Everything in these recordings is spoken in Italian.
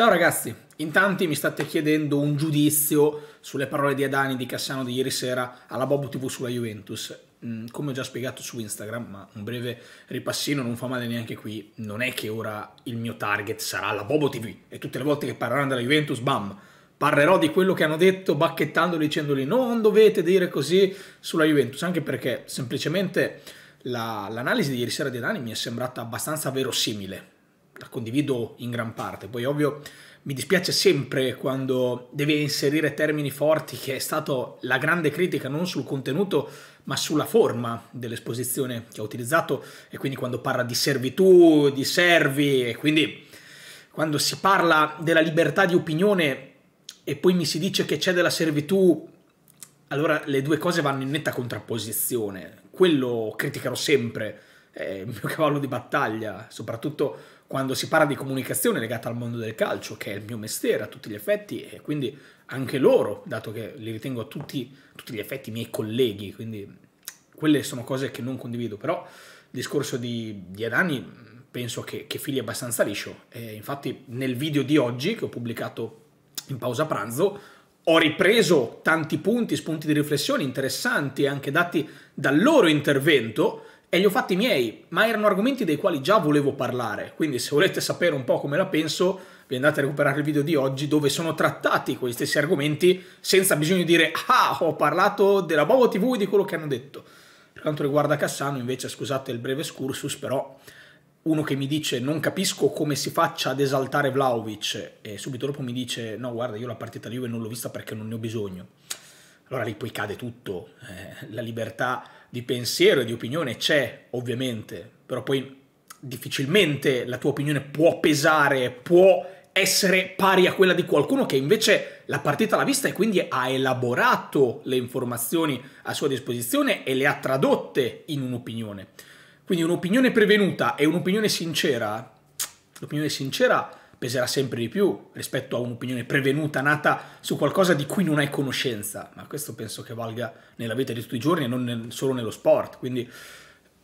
Ciao ragazzi, in tanti mi state chiedendo un giudizio sulle parole di Adani di Cassano di ieri sera alla Bobo TV sulla Juventus. Mm, come ho già spiegato su Instagram, ma un breve ripassino non fa male neanche qui, non è che ora il mio target sarà la Bobo TV e tutte le volte che parleranno della Juventus, bam, parlerò di quello che hanno detto bacchettandoli dicendoli non dovete dire così sulla Juventus, anche perché semplicemente l'analisi di ieri sera di Adani mi è sembrata abbastanza verosimile la condivido in gran parte. Poi ovvio mi dispiace sempre quando deve inserire termini forti, che è stata la grande critica non sul contenuto, ma sulla forma dell'esposizione che ha utilizzato e quindi quando parla di servitù, di servi e quindi quando si parla della libertà di opinione e poi mi si dice che c'è della servitù, allora le due cose vanno in netta contrapposizione. Quello criticherò sempre è il mio cavallo di battaglia, soprattutto quando si parla di comunicazione legata al mondo del calcio, che è il mio mestiere a tutti gli effetti, e quindi anche loro, dato che li ritengo a tutti, tutti gli effetti miei colleghi, quindi quelle sono cose che non condivido, però il discorso di, di Adani penso che, che fili abbastanza liscio, e infatti nel video di oggi che ho pubblicato in pausa pranzo ho ripreso tanti punti, spunti di riflessione interessanti anche dati dal loro intervento, e li ho fatti miei, ma erano argomenti dei quali già volevo parlare, quindi se volete sapere un po' come la penso, vi andate a recuperare il video di oggi dove sono trattati quegli stessi argomenti senza bisogno di dire ah, ho parlato della Bobo TV e di quello che hanno detto. Per quanto riguarda Cassano, invece, scusate il breve scursus, però uno che mi dice non capisco come si faccia ad esaltare Vlaovic e subito dopo mi dice no, guarda, io la partita di Juve non l'ho vista perché non ne ho bisogno. Allora lì poi cade tutto, eh, la libertà di pensiero e di opinione c'è, ovviamente, però poi difficilmente la tua opinione può pesare, può essere pari a quella di qualcuno che invece la partita l'ha vista e quindi ha elaborato le informazioni a sua disposizione e le ha tradotte in un'opinione. Quindi un'opinione prevenuta e un'opinione sincera, l'opinione sincera peserà sempre di più rispetto a un'opinione prevenuta nata su qualcosa di cui non hai conoscenza, ma questo penso che valga nella vita di tutti i giorni e non nel, solo nello sport. Quindi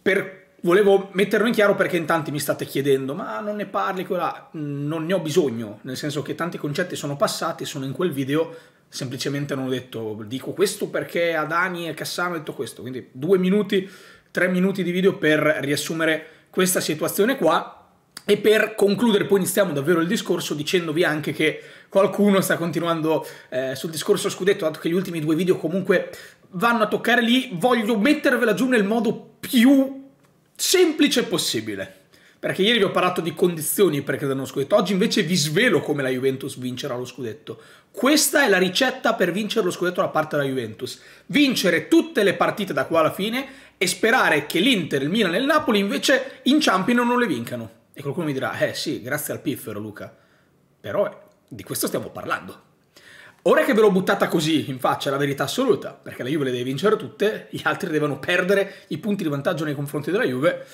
per, volevo metterlo in chiaro perché in tanti mi state chiedendo ma non ne parli quella, non ne ho bisogno, nel senso che tanti concetti sono passati, sono in quel video, semplicemente non ho detto dico questo perché Adani e Cassano ho detto questo, quindi due minuti, tre minuti di video per riassumere questa situazione qua e per concludere, poi iniziamo davvero il discorso dicendovi anche che qualcuno sta continuando eh, sul discorso scudetto, dato che gli ultimi due video comunque vanno a toccare lì, voglio mettervela giù nel modo più semplice possibile. Perché ieri vi ho parlato di condizioni per credere nello scudetto, oggi invece vi svelo come la Juventus vincerà lo scudetto. Questa è la ricetta per vincere lo scudetto da parte della Juventus. Vincere tutte le partite da qua alla fine e sperare che l'Inter, il Milan e il Napoli invece inciampino o non le vincano. E qualcuno mi dirà, eh sì, grazie al piffero Luca, però eh, di questo stiamo parlando. Ora che ve l'ho buttata così in faccia la verità assoluta, perché la Juve le deve vincere tutte, gli altri devono perdere i punti di vantaggio nei confronti della Juve,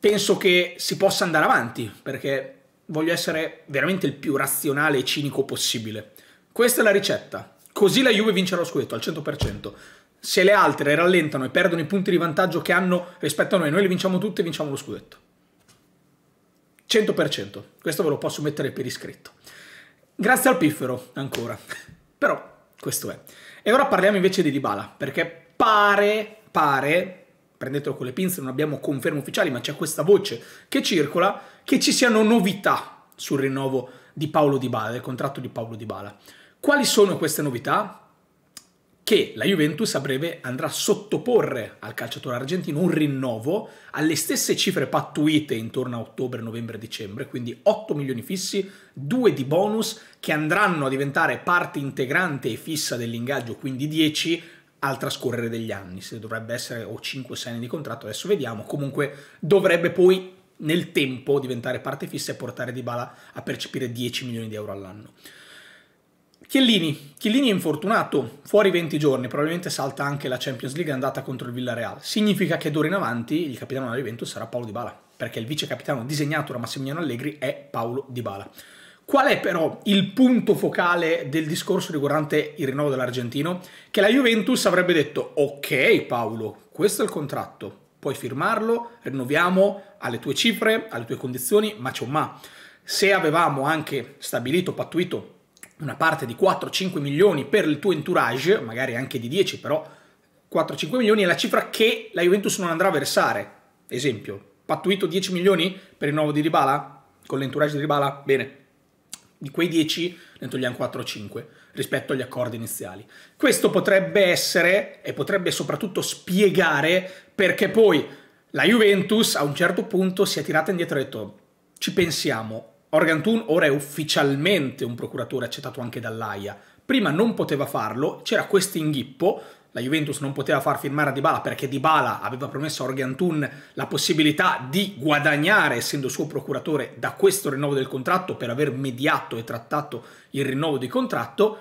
penso che si possa andare avanti, perché voglio essere veramente il più razionale e cinico possibile. Questa è la ricetta. Così la Juve vince lo scudetto al 100%. Se le altre rallentano e perdono i punti di vantaggio che hanno rispetto a noi, noi le vinciamo tutte e vinciamo lo scudetto. 100%, questo ve lo posso mettere per iscritto. Grazie al piffero, ancora. Però, questo è. E ora parliamo invece di Dybala, perché pare, pare, prendetelo con le pinze, non abbiamo conferme ufficiali, ma c'è questa voce che circola, che ci siano novità sul rinnovo di Paolo Dybala, del contratto di Paolo Dybala. Quali sono queste novità? che la Juventus a breve andrà a sottoporre al calciatore argentino un rinnovo alle stesse cifre pattuite intorno a ottobre, novembre, dicembre, quindi 8 milioni fissi, 2 di bonus che andranno a diventare parte integrante e fissa dell'ingaggio, quindi 10 al trascorrere degli anni, se dovrebbe essere o 5-6 anni di contratto, adesso vediamo, comunque dovrebbe poi nel tempo diventare parte fissa e portare Dybala a percepire 10 milioni di euro all'anno. Chiellini. Chiellini è infortunato, fuori 20 giorni, probabilmente salta anche la Champions League andata contro il Villarreal. Significa che d'ora in avanti il capitano della Juventus sarà Paolo Di Bala, perché il vice capitano disegnato da Massimiliano Allegri è Paolo Di Bala. Qual è però il punto focale del discorso riguardante il rinnovo dell'argentino? Che la Juventus avrebbe detto ok Paolo, questo è il contratto, puoi firmarlo, rinnoviamo alle tue cifre, alle tue condizioni, ma c'è un ma. Se avevamo anche stabilito, pattuito una parte di 4-5 milioni per il tuo entourage, magari anche di 10 però, 4-5 milioni è la cifra che la Juventus non andrà a versare. Esempio, pattuito 10 milioni per il nuovo di Ribala, con l'entourage di Ribala, bene, di quei 10 ne togliamo 4 5 rispetto agli accordi iniziali. Questo potrebbe essere e potrebbe soprattutto spiegare perché poi la Juventus a un certo punto si è tirata indietro e ha detto ci pensiamo, Organ Toon ora è ufficialmente un procuratore accettato anche dall'AIA. Prima non poteva farlo, c'era questo inghippo, la Juventus non poteva far firmare a Dybala perché Dybala aveva promesso a Organ Toon la possibilità di guadagnare, essendo suo procuratore, da questo rinnovo del contratto per aver mediato e trattato il rinnovo di contratto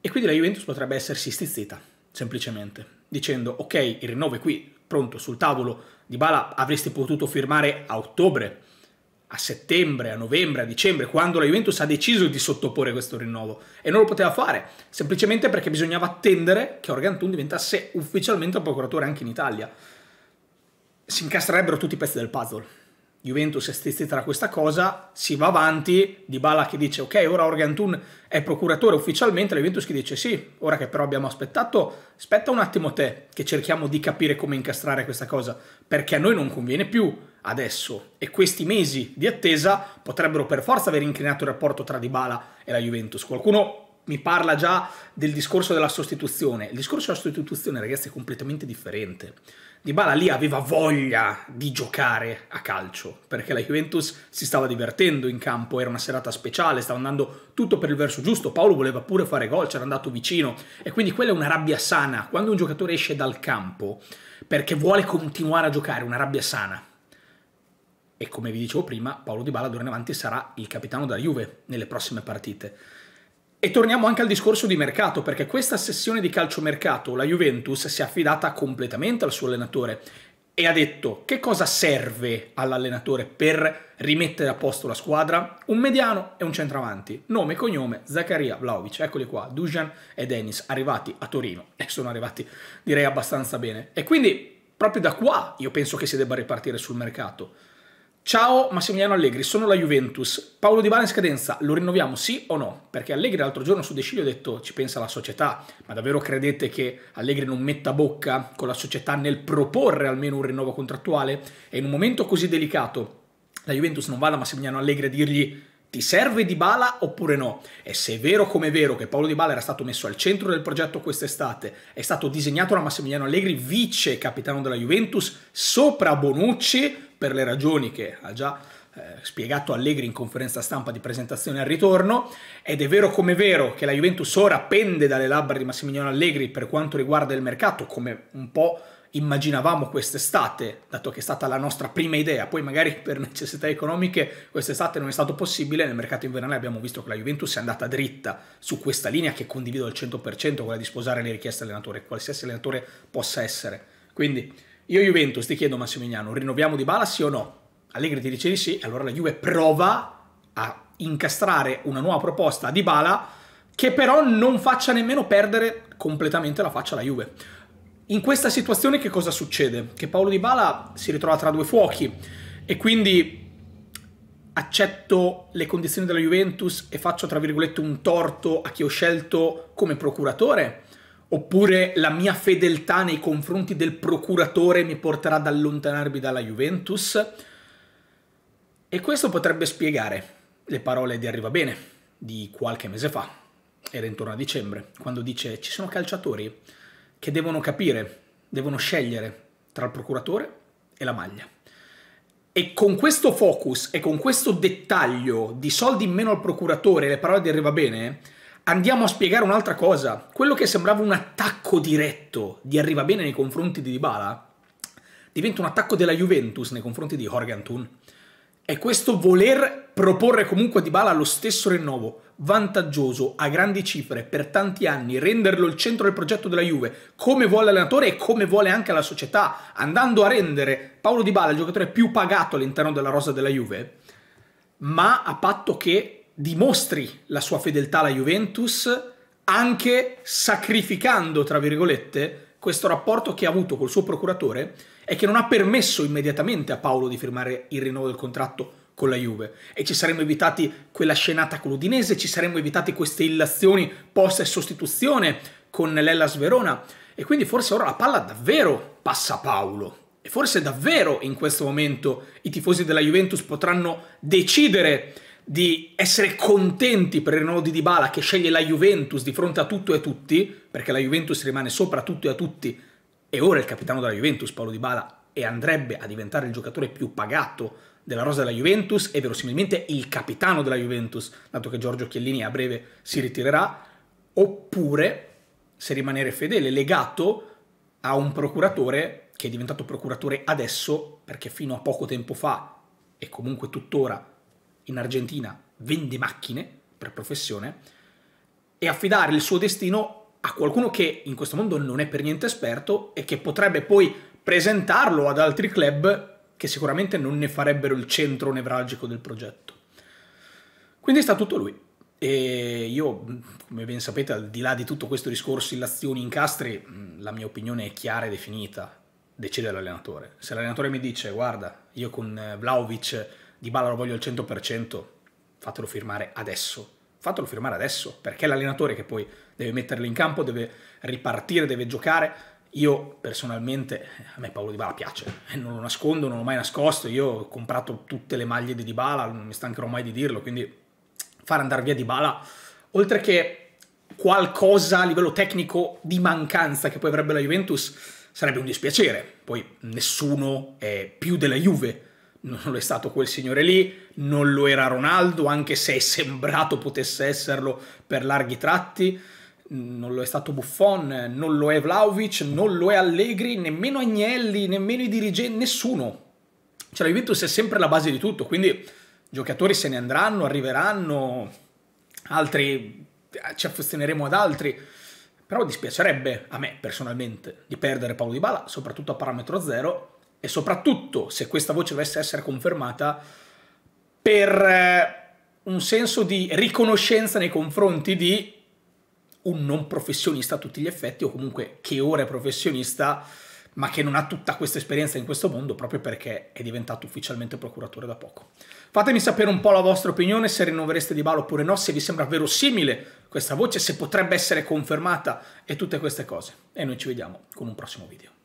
e quindi la Juventus potrebbe essersi stizzita, semplicemente, dicendo ok, il rinnovo è qui, pronto, sul tavolo, Dybala avresti potuto firmare a ottobre, a settembre, a novembre, a dicembre, quando la Juventus ha deciso di sottoporre questo rinnovo e non lo poteva fare, semplicemente perché bisognava attendere che Organtun diventasse ufficialmente un procuratore anche in Italia. Si incastrerebbero tutti i pezzi del puzzle. Juventus è stizzita da questa cosa, si va avanti, Dybala che dice ok, ora Organtun è procuratore ufficialmente, la Juventus che dice sì, ora che però abbiamo aspettato, aspetta un attimo te che cerchiamo di capire come incastrare questa cosa, perché a noi non conviene più adesso e questi mesi di attesa potrebbero per forza aver inclinato il rapporto tra Dybala e la Juventus. Qualcuno mi parla già del discorso della sostituzione. Il discorso della sostituzione, ragazzi, è completamente differente. Dybala lì aveva voglia di giocare a calcio, perché la Juventus si stava divertendo in campo, era una serata speciale, stava andando tutto per il verso giusto, Paolo voleva pure fare gol, c'era andato vicino, e quindi quella è una rabbia sana. Quando un giocatore esce dal campo perché vuole continuare a giocare, una rabbia sana e come vi dicevo prima, Paolo Di Bala d'ora in avanti sarà il capitano della Juve nelle prossime partite. E torniamo anche al discorso di mercato, perché questa sessione di calciomercato la Juventus si è affidata completamente al suo allenatore e ha detto che cosa serve all'allenatore per rimettere a posto la squadra? Un mediano e un centravanti. Nome, e cognome, Zaccaria, Vlaovic, eccoli qua, Dujan e Dennis, arrivati a Torino e eh, sono arrivati direi abbastanza bene. E quindi proprio da qua io penso che si debba ripartire sul mercato Ciao Massimiliano Allegri, sono la Juventus. Paolo Di Bala in scadenza, lo rinnoviamo sì o no? Perché Allegri l'altro giorno su Deciglio ha detto ci pensa la società, ma davvero credete che Allegri non metta bocca con la società nel proporre almeno un rinnovo contrattuale? E in un momento così delicato la Juventus non va da Massimiliano Allegri a dirgli ti serve Di Bala oppure no? E se è vero come è vero che Paolo Di Bala era stato messo al centro del progetto quest'estate, è stato disegnato da Massimiliano Allegri vice capitano della Juventus sopra Bonucci, per le ragioni che ha già eh, spiegato Allegri in conferenza stampa di presentazione al ritorno, ed è vero come è vero che la Juventus ora pende dalle labbra di Massimiliano Allegri per quanto riguarda il mercato, come un po' immaginavamo quest'estate, dato che è stata la nostra prima idea, poi magari per necessità economiche quest'estate non è stato possibile, nel mercato invernale abbiamo visto che la Juventus è andata dritta su questa linea che condivido al 100%, quella di sposare le richieste dell'allenatore, qualsiasi allenatore possa essere. Quindi io Juventus ti chiedo Massimiliano, rinnoviamo di bala sì o no? Allegri ti dice di sì, allora la Juve prova a incastrare una nuova proposta di bala che però non faccia nemmeno perdere completamente la faccia alla Juve. In questa situazione che cosa succede? Che Paolo Di Bala si ritrova tra due fuochi e quindi accetto le condizioni della Juventus e faccio tra virgolette un torto a chi ho scelto come procuratore oppure la mia fedeltà nei confronti del procuratore mi porterà ad allontanarmi dalla Juventus. E questo potrebbe spiegare le parole di Arriva Bene di qualche mese fa, era intorno a dicembre, quando dice ci sono calciatori che devono capire, devono scegliere tra il procuratore e la maglia. E con questo focus e con questo dettaglio di soldi in meno al procuratore le parole di Arriva Bene, andiamo a spiegare un'altra cosa. Quello che sembrava un attacco diretto di arriva bene nei confronti di Dybala diventa un attacco della Juventus nei confronti di Jorge Antun. E questo voler proporre comunque a Dybala lo stesso rinnovo vantaggioso a grandi cifre per tanti anni, renderlo il centro del progetto della Juve, come vuole l'allenatore e come vuole anche la società, andando a rendere Paolo Dybala il giocatore più pagato all'interno della rosa della Juve, ma a patto che dimostri la sua fedeltà alla Juventus anche sacrificando, tra virgolette, questo rapporto che ha avuto col suo procuratore e che non ha permesso immediatamente a Paolo di firmare il rinnovo del contratto con la Juve e ci saremmo evitati quella scenata con l'Udinese, ci saremmo evitati queste illazioni post e sostituzione con l'Ellas Verona e quindi forse ora la palla davvero passa a Paolo e forse davvero in questo momento i tifosi della Juventus potranno decidere di essere contenti per il rinnovo di Dybala che sceglie la Juventus di fronte a tutto e a tutti, perché la Juventus rimane sopra tutto e a tutti, e ora è il capitano della Juventus, Paolo Dybala, e andrebbe a diventare il giocatore più pagato della rosa della Juventus e verosimilmente il capitano della Juventus, dato che Giorgio Chiellini a breve si ritirerà, oppure, se rimanere fedele, legato a un procuratore che è diventato procuratore adesso, perché fino a poco tempo fa, e comunque tuttora, in Argentina vende macchine per professione e affidare il suo destino a qualcuno che in questo mondo non è per niente esperto e che potrebbe poi presentarlo ad altri club che sicuramente non ne farebbero il centro nevralgico del progetto. Quindi sta tutto lui. E io, come ben sapete, al di là di tutto questo discorso, illazioni, incastri, mm, la mia opinione è chiara e definita. Decide l'allenatore. Se l'allenatore mi dice, guarda, io con eh, Vlaovic di Bala lo voglio al 100%, fatelo firmare adesso. Fatelo firmare adesso, perché è l'allenatore che poi deve metterlo in campo, deve ripartire, deve giocare. Io personalmente, a me Paolo Di Bala piace, eh, non lo nascondo, non l'ho mai nascosto, io ho comprato tutte le maglie di Di Bala, non mi stancherò mai di dirlo, quindi far andare via Di Bala, oltre che qualcosa a livello tecnico di mancanza che poi avrebbe la Juventus, sarebbe un dispiacere. Poi nessuno è più della Juve, non lo è stato quel signore lì, non lo era Ronaldo, anche se è sembrato potesse esserlo per larghi tratti, non lo è stato Buffon, non lo è Vlaovic, non lo è Allegri, nemmeno Agnelli, nemmeno i dirigenti, nessuno. Cioè la Juventus è sempre la base di tutto, quindi giocatori se ne andranno, arriveranno, altri eh, ci affezioneremo ad altri. Però dispiacerebbe a me personalmente di perdere Paolo Di Bala, soprattutto a parametro zero, e soprattutto se questa voce dovesse essere confermata per eh, un senso di riconoscenza nei confronti di un non professionista a tutti gli effetti o comunque che ora è professionista ma che non ha tutta questa esperienza in questo mondo proprio perché è diventato ufficialmente procuratore da poco. Fatemi sapere un po' la vostra opinione, se rinnovereste Di Balo oppure no, se vi sembra verosimile questa voce, se potrebbe essere confermata e tutte queste cose. E noi ci vediamo con un prossimo video.